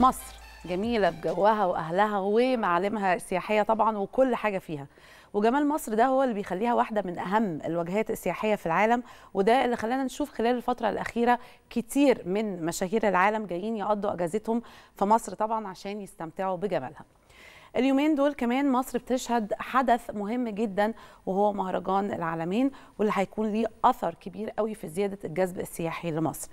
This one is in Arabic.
مصر جميلة بجوها وأهلها ومعالمها السياحية طبعا وكل حاجة فيها وجمال مصر ده هو اللي بيخليها واحدة من أهم الوجهات السياحية في العالم وده اللي خلانا نشوف خلال الفترة الأخيرة كتير من مشاهير العالم جايين يقضوا أجازتهم في مصر طبعا عشان يستمتعوا بجمالها اليومين دول كمان مصر بتشهد حدث مهم جدا وهو مهرجان العالمين واللي هيكون ليه اثر كبير قوي في زياده الجذب السياحي لمصر